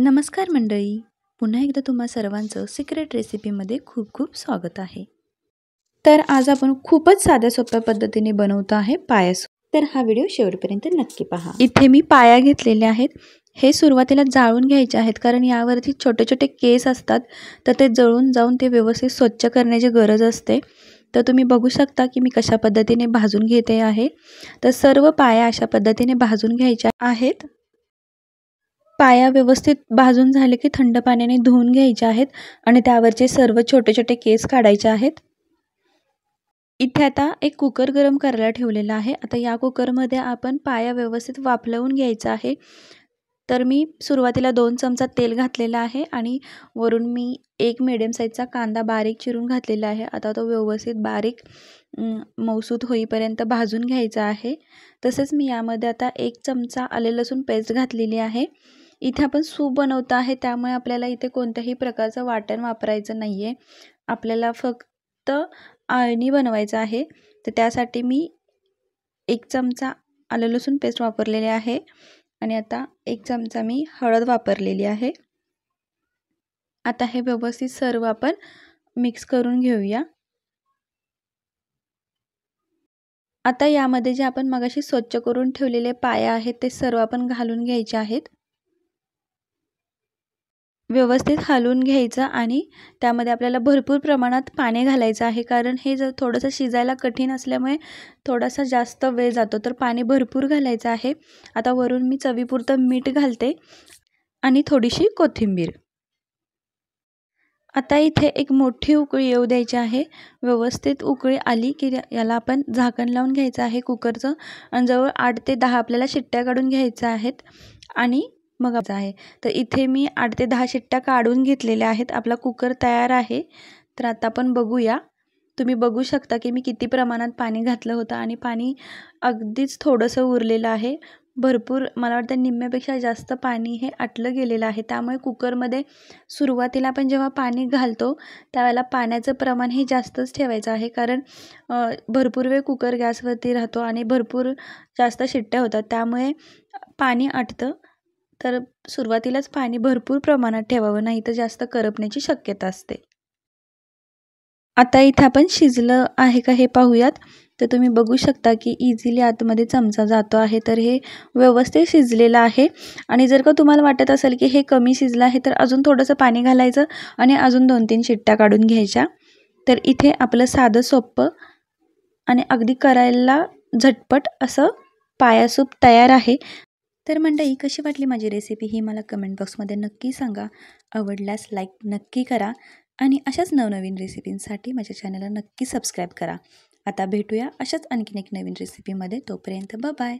नमस्कार मंडळी पुन्हा एकदा तुम्हा सर्वांचं सिक्रेट रेसिपीमध्ये खूप खूप स्वागत आहे तर आज आपण खूपच साध्या सोप्या पद्धतीने बनवतो आहे पायस तर हा व्हिडिओ शेवटपर्यंत नक्की पहा इथे मी पाया घेतलेल्या आहेत हे सुरुवातीला जाळून घ्यायचे आहेत कारण यावरती छोटे छोटे केस असतात तर ते जळून जाऊन ते व्यवस्थित स्वच्छ करण्याची गरज असते तर तुम्ही बघू शकता की मी कशा पद्धतीने भाजून घेते आहे तर सर्व पाया अशा पद्धतीने भाजून घ्यायच्या आहेत पाया व्यवस्थित भाजून झाले की थंड पाण्याने धुवून घ्यायचे आहेत आणि त्यावरचे सर्व छोटे छोटे केस काढायचे आहेत इथे आता एक कुकर गरम करायला ठेवलेला आहे आता या कुकरमध्ये आपण पाया व्यवस्थित वापलवून घ्यायचा आहे तर मी सुरुवातीला दोन चमचा तेल घातलेला आहे आणि वरून मी एक मिडियम साईजचा कांदा बारीक चिरून घातलेला आहे आता तो व्यवस्थित बारीक मौसूत होईपर्यंत भाजून घ्यायचा आहे तसेच मी यामध्ये आता एक चमचा आले लसूण पेस्ट घातलेली आहे इथे आपण सूप बनवतो आहे त्यामुळे आपल्याला इथे कोणत्याही प्रकारचं वाटण वापरायचं नाही आहे आपल्याला फक्त आळणी बनवायचं आहे तर त्यासाठी मी एक चमचा आलं लसूण पेस्ट वापरलेले आहे आणि आता एक चमचा मी हळद वापरलेली आहे आता हे व्यवस्थित सर्व आपण मिक्स करून घेऊया आता यामध्ये जे आपण मगाशी स्वच्छ करून ठेवलेले पाया आहेत ते सर्व आपण घालून घ्यायचे आहेत व्यवस्थित हलवून घ्यायचं आणि त्यामध्ये आपल्याला भरपूर प्रमाणात पाणी घालायचं आहे कारण हे जर थोडंसं शिजायला कठीण असल्यामुळे थोडासा जास्त वेळ जातो तर पाणी भरपूर घालायचं आहे आता वरून मी चवीपुरतं मीठ घालते आणि थोडीशी कोथिंबीर आता इथे एक मोठी उकळी येऊ द्यायची आहे व्यवस्थित उकळी आली की याला आपण झाकण लावून घ्यायचं आहे कुकरचं आणि जवळ आठ ते दहा आपल्याला शिट्ट्या काढून घ्यायच्या आहेत आणि मग आहे तर इथे मी आठ ते दहा शिट्ट्या काढून घेतलेल्या आहेत आपला कुकर तयार आहे तर आता आपण बघूया तुम्ही बघू शकता की मी किती प्रमाणात पाणी घातलं होतं आणि पाणी अगदीच थोडंसं उरलेलं आहे भरपूर मला वाटतं निम्म्यापेक्षा जास्त पाणी हे आटलं गेलेलं आहे त्यामुळे कुकरमध्ये सुरुवातीला आपण जेव्हा पाणी घालतो त्यावेळेला पाण्याचं प्रमाण हे जास्तच ठेवायचं आहे कारण भरपूर वेळ कुकर गॅसवरती राहतो आणि भरपूर जास्त शिट्ट्या होतात त्यामुळे पाणी आटतं तर सुरुवातीलाच पाणी भरपूर प्रमाणात ठेवावं नाही तर जास्त करपण्याची शक्यता असते आता इथे आपण शिजलं आहे का हे पाहूयात तर तुम्ही बघू शकता की इझिली आतमध्ये चमचा जातो आहे तर हे व्यवस्थित शिजलेलं आहे आणि जर का तुम्हाला वाटत असेल की हे कमी शिजलं आहे तर अजून थोडंसं पाणी घालायचं आणि अजून दोन तीन शिट्ट्या काढून घ्यायच्या तर इथे आपलं साधं सोप्पं आणि अगदी करायला झटपट असं पायासूप तयार आहे तर मंडळी कशी वाटली माझी रेसिपी ही मला कमेंट बॉक्समध्ये नक्की सांगा आवडल्यास लाईक नक्की करा आणि अशाच नवनवीन रेसिपींसाठी माझ्या चॅनलला नक्की सबस्क्राईब करा आता भेटूया अशाच आणखीन एक नवीन रेसिपीमध्ये तोपर्यंत बाय